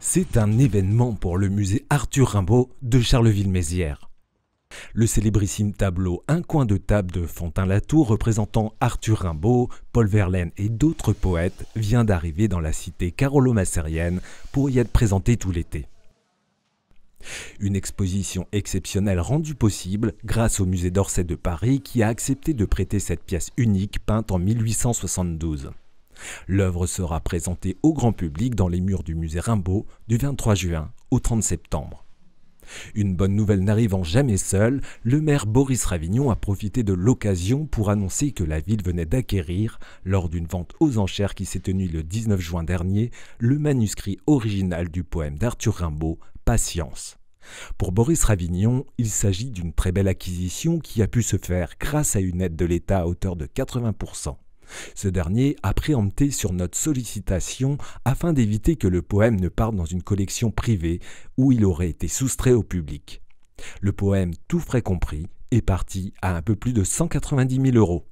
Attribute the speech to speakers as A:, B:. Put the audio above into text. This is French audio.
A: C'est un événement pour le musée Arthur Rimbaud de Charleville-Mézières. Le célébrissime tableau Un coin de table de Fontaine-Latour représentant Arthur Rimbaud, Paul Verlaine et d'autres poètes vient d'arriver dans la cité carolo pour y être présenté tout l'été. Une exposition exceptionnelle rendue possible grâce au musée d'Orsay de Paris qui a accepté de prêter cette pièce unique peinte en 1872. L'œuvre sera présentée au grand public dans les murs du musée Rimbaud du 23 juin au 30 septembre. Une bonne nouvelle n'arrivant jamais seule, le maire Boris Ravignon a profité de l'occasion pour annoncer que la ville venait d'acquérir, lors d'une vente aux enchères qui s'est tenue le 19 juin dernier, le manuscrit original du poème d'Arthur Rimbaud, patience. Pour Boris Ravignon, il s'agit d'une très belle acquisition qui a pu se faire grâce à une aide de l'État à hauteur de 80%. Ce dernier a préempté sur notre sollicitation afin d'éviter que le poème ne parte dans une collection privée où il aurait été soustrait au public. Le poème Tout frais compris est parti à un peu plus de 190 000 euros.